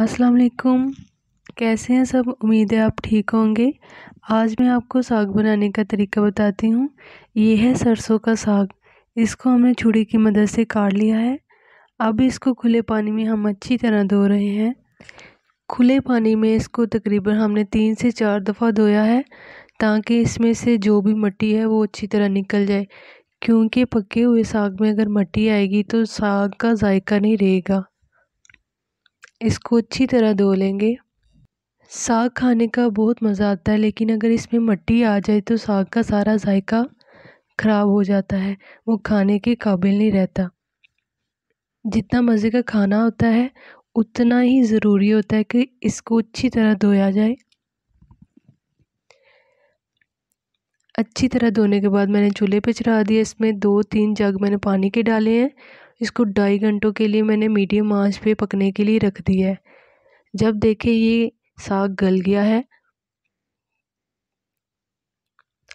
अस्सलाम वालेकुम कैसे हैं सब उम्मीद है आप ठीक होंगे आज मैं आपको साग बनाने का तरीका बताती हूँ ये है सरसों का साग इसको हमने छुरी की मदद से काट लिया है अब इसको खुले पानी में हम अच्छी तरह धो रहे हैं खुले पानी में इसको तकरीबन हमने तीन से चार दफ़ा धोया है ताकि इसमें से जो भी मट्टी है वो अच्छी तरह निकल जाए क्योंकि पके हुए साग में अगर मट्टी आएगी तो साग का जायका नहीं रहेगा इसको अच्छी तरह धो लेंगे साग खाने का बहुत मज़ा आता है लेकिन अगर इसमें मिट्टी आ जाए तो साग का सारा जायका ख़राब हो जाता है वो खाने के काबिल नहीं रहता जितना मज़े का खाना होता है उतना ही ज़रूरी होता है कि इसको अच्छी तरह धोया जाए अच्छी तरह धोने के बाद मैंने चूल्हे पर चढ़ा दिया इसमें दो तीन जग मैंने पानी के डाले हैं इसको ढाई घंटों के लिए मैंने मीडियम आंच पे पकने के लिए रख दिया है जब देखे ये साग गल गया है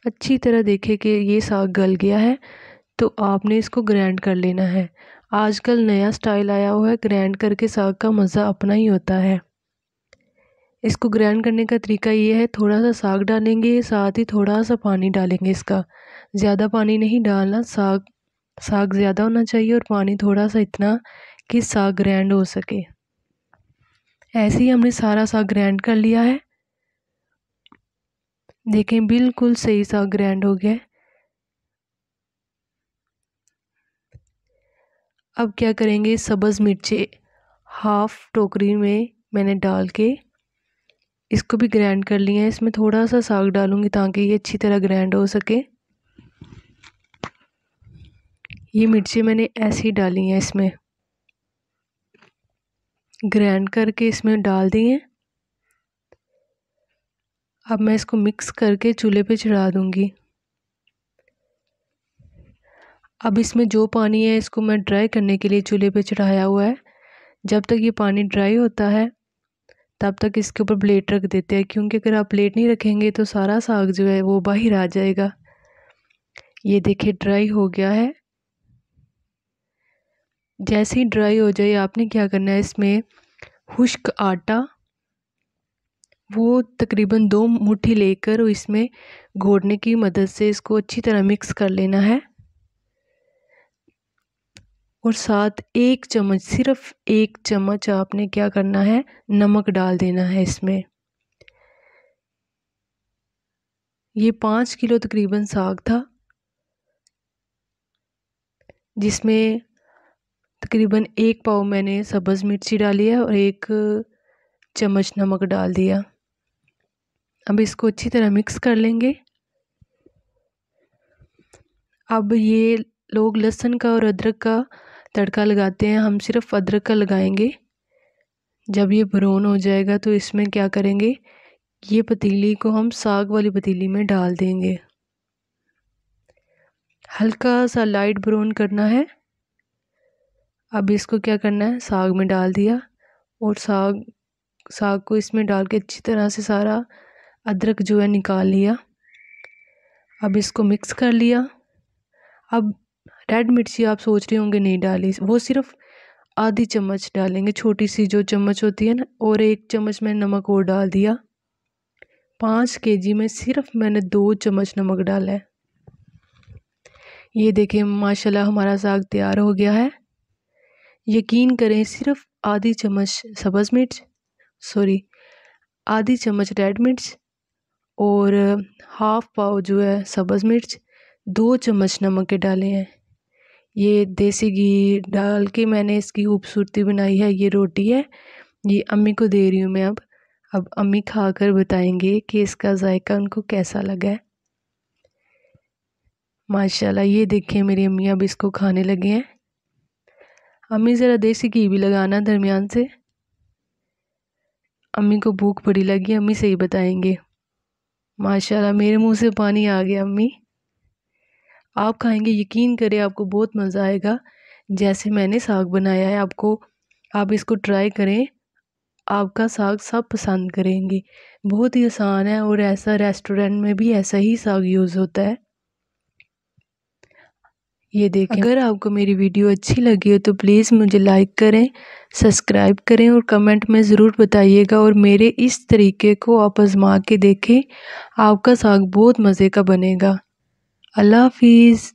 अच्छी तरह देखे कि ये साग गल गया है तो आपने इसको ग्राइंड कर लेना है आजकल नया स्टाइल आया हुआ है ग्राइंड करके साग का मज़ा अपना ही होता है इसको ग्राइंड करने का तरीका ये है थोड़ा सा साग डालेंगे साथ ही थोड़ा सा पानी डालेंगे इसका ज़्यादा पानी नहीं डालना साग साग ज़्यादा होना चाहिए और पानी थोड़ा सा इतना कि साग ग्रैंड हो सके ऐसे ही हमने सारा साग ग्रैंड कर लिया है देखें बिल्कुल सही साग ग्रैंड हो गया अब क्या करेंगे सब्ज़ मिर्चे हाफ टोकरी में मैंने डाल के इसको भी ग्रैंड कर लिया है इसमें थोड़ा सा साग डालूंगी ताकि ये अच्छी तरह ग्रैंड हो सके ये मिर्ची मैंने ऐसी डाली है इसमें ग्रैंड करके इसमें डाल दी है अब मैं इसको मिक्स करके चूल्हे पे चढ़ा दूँगी अब इसमें जो पानी है इसको मैं ड्राई करने के लिए चूल्हे पे चढ़ाया हुआ है जब तक ये पानी ड्राई होता है तब तक इसके ऊपर प्लेट रख देते हैं क्योंकि अगर आप प्लेट नहीं रखेंगे तो सारा साग जो है वो बाहर आ जाएगा ये देखिए ड्राई हो गया है जैसे ही ड्राई हो जाए आपने क्या करना है इसमें खुश्क आटा वो तकरीबन दो मुट्ठी लेकर इसमें घोड़ने की मदद से इसको अच्छी तरह मिक्स कर लेना है और साथ एक चम्मच सिर्फ एक चम्मच आपने क्या करना है नमक डाल देना है इसमें ये पाँच किलो तकरीबन साग था जिसमें तकरीबन एक पाव मैंने सब्ज़ मिर्ची डाली है और एक चम्मच नमक डाल दिया अब इसको अच्छी तरह मिक्स कर लेंगे अब ये लोग लहसुन का और अदरक का तड़का लगाते हैं हम सिर्फ अदरक का लगाएंगे जब ये ब्राउन हो जाएगा तो इसमें क्या करेंगे ये पतीली को हम साग वाली पतीली में डाल देंगे हल्का सा लाइट ब्राउन करना है अब इसको क्या करना है साग में डाल दिया और साग साग को इसमें डाल के अच्छी तरह से सारा अदरक जो है निकाल लिया अब इसको मिक्स कर लिया अब रेड मिर्ची आप सोच रहे होंगे नहीं डाली वो सिर्फ आधी चम्मच डालेंगे छोटी सी जो चम्मच होती है ना और एक चम्मच मैंने नमक और डाल दिया पाँच के जी में सिर्फ मैंने दो चम्मच नमक डाला है ये देखिए माशाल्लाह हमारा साग तैयार हो गया है यकीन करें सिर्फ आधी चम्मच सब्ज़ मिर्च सॉरी आधी चम्मच रेड मिर्च और हाफ पाव जो है सब्ज़ मिर्च दो चम्मच नमक के डाले हैं ये देसी घी डाल के मैंने इसकी खूबसूरती बनाई है ये रोटी है ये अम्मी को दे रही हूँ मैं अब अब अम्मी खा कर बताएँगे कि इसका जायका उनको कैसा लगा है माशाल्लाह ये देखें मेरी अम्मी अब इसको खाने लगे हैं अम्मी ज़रा देसी घी भी लगाना दरमियान से अम्मी को भूख बड़ी लगी अम्मी से ही बताएंगे माशाल्लाह मेरे मुंह से पानी आ गया अम्मी आप खाएंगे यकीन करें आपको बहुत मज़ा आएगा जैसे मैंने साग बनाया है आपको आप इसको ट्राई करें आपका साग सब पसंद करेंगे बहुत ही आसान है और ऐसा रेस्टोरेंट में भी ऐसा ही साग यूज़ होता है ये देखें अगर आपको मेरी वीडियो अच्छी लगी हो तो प्लीज़ मुझे लाइक करें सब्सक्राइब करें और कमेंट में ज़रूर बताइएगा और मेरे इस तरीके को आप आजमा के देखें आपका साग बहुत मज़े का बनेगा अल्लाह हाफिज़